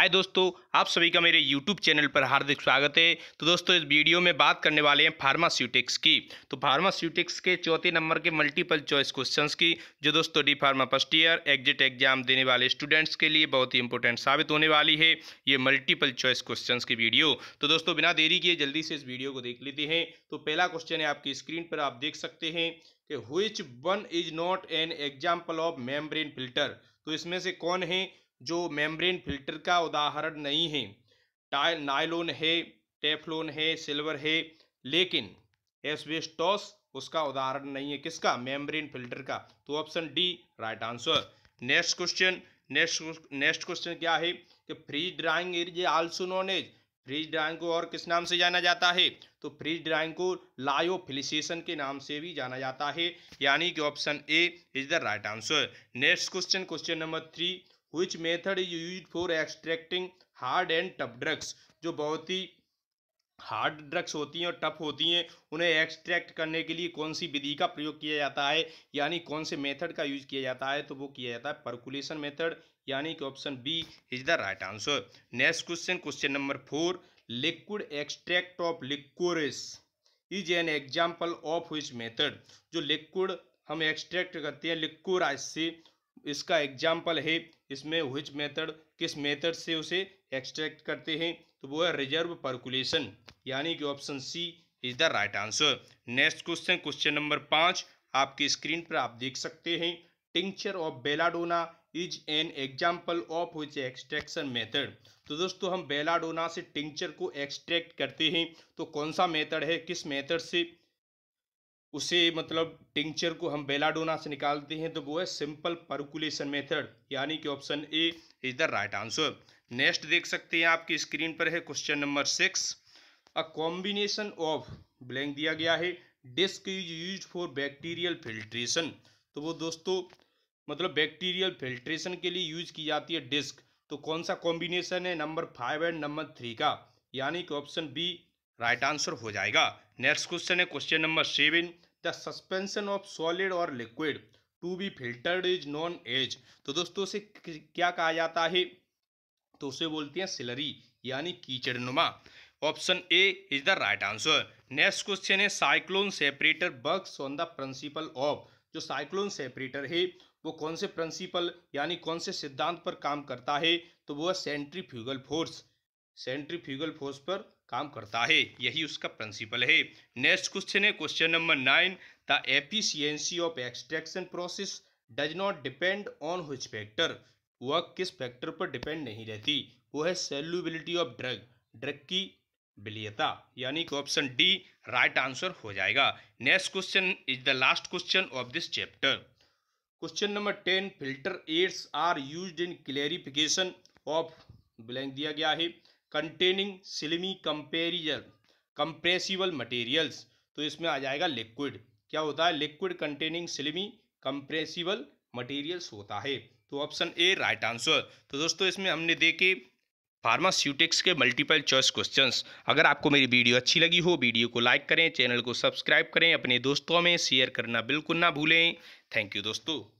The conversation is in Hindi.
हाय दोस्तों आप सभी का मेरे यूट्यूब चैनल पर हार्दिक स्वागत है तो दोस्तों इस वीडियो में बात करने वाले हैं फार्मास्यूटिक्स की तो फार्मास्यूटिक्स के चौथे नंबर के मल्टीपल चॉइस क्वेश्चंस की जो दोस्तों D pharma first year exit exam देने वाले स्टूडेंट्स के लिए बहुत ही इंपॉर्टेंट साबित होने वाली है ये मल्टीपल चॉइस क्वेश्चन की वीडियो तो दोस्तों बिना देरी किए जल्दी से इस वीडियो को देख लेते हैं तो पहला क्वेश्चन है आपकी स्क्रीन पर आप देख सकते हैं कि which one is not an example of membrane filter तो इसमें से कौन है जो मेम्ब्रेन फिल्टर का उदाहरण नहीं है टाइल नायलोन है टेफलोन है सिल्वर है लेकिन एसबेस्टोस उसका उदाहरण नहीं है किसका मेम्ब्रेन फिल्टर का तो option D right answer next question next next question क्या है कि freeze drying is also known as freeze drying को और किस नाम से जाना जाता है तो फ्रीज ड्राइंग को लायोफिलिसेशन के नाम से भी जाना जाता है यानी कि option A is the right answer next question question number three which method is use for extracting hard and tough drugs जो बहुत ही हार्ड ड्रग्स होती हैं और टफ होती हैं उन्हें एक्सट्रैक्ट करने के लिए कौन सी विधि का प्रयोग किया जाता है यानी कौन से मेथड का यूज किया जाता है तो वो किया जाता है परकुलेशन मेथड यानी कि option B is the right answer next question question number four liquid extract of liquorice is an example of which method जो लिक्विड हम एक्सट्रैक्ट करते हैं लिक्वराइज से इसका एग्जाम्पल है इसमें व्हिच मेथड किस मेथड से उसे एक्सट्रैक्ट करते हैं तो वो है रिजर्व परकुलेशन यानी कि option C is the right answer next question question number पाँच आपकी स्क्रीन पर आप देख सकते हैं tincture of belladonna is an example of which extraction method तो दोस्तों हम बेलाडोना से टिंक्चर को एक्सट्रैक्ट करते हैं तो कौन सा मेथड है किस मेथड से उसे मतलब टिंचर को हम बेलाडोना से निकालते हैं तो वो है सिंपल परकुलेशन मेथड यानी कि option A is the right answer next देख सकते हैं आपकी स्क्रीन पर है question number six a combination of blank दिया गया है disc is use for bacterial filtration तो वो दोस्तों मतलब बैक्टीरियल फिल्ट्रेशन के लिए यूज की जाती है डिस्क तो कौन सा कॉम्बिनेशन है number five and number three का यानी कि ऑप्शन बी राइट आंसर हो जाएगा नेक्स्ट क्वेश्चन है question number seven the suspension of solid और liquid to be filtered is known as तो दोस्तों उसे क्या कहा जाता है तो उसे बोलते हैं सिलरी यानी कीचड़नुमा option A is the right answer next question है cyclone separator works on the principle of जो साइक्लोन सेपरेटर है वो कौन से प्रिंसिपल यानी कौन से सिद्धांत पर काम करता है तो वो है सेंट्रीफ्यूगल फोर्स सेंट्रीफ्यूगल फोर्स पर काम करता है यही उसका प्रिंसिपल है नेक्स्ट क्वेश्चन है question number nine the efficiency of extraction process does not depend on which factor वह किस फैक्टर पर डिपेंड नहीं रहती वो है सेल्यूबिलिटी ऑफ ड्रग ड्रग की बिलियता यानी कि ऑप्शन डी राइट आंसर हो जाएगा next question is the last question of this chapter question number ten filter aids are use in clarification of blank दिया गया है कंटेनिंग सिलमी कंपेरिजल कंप्रेसिबल मटेरियल्स तो इसमें आ जाएगा लिक्विड क्या होता है liquid containing slimy compressible materials होता है तो ऑप्शन ए राइट आंसर तो दोस्तों इसमें हमने देखे फार्मास्यूटिक्स के मल्टीपल चॉइस क्वेश्चंस अगर आपको मेरी वीडियो अच्छी लगी हो वीडियो को लाइक करें चैनल को सब्सक्राइब करें अपने दोस्तों में शेयर करना बिल्कुल ना भूलें थैंक यू दोस्तों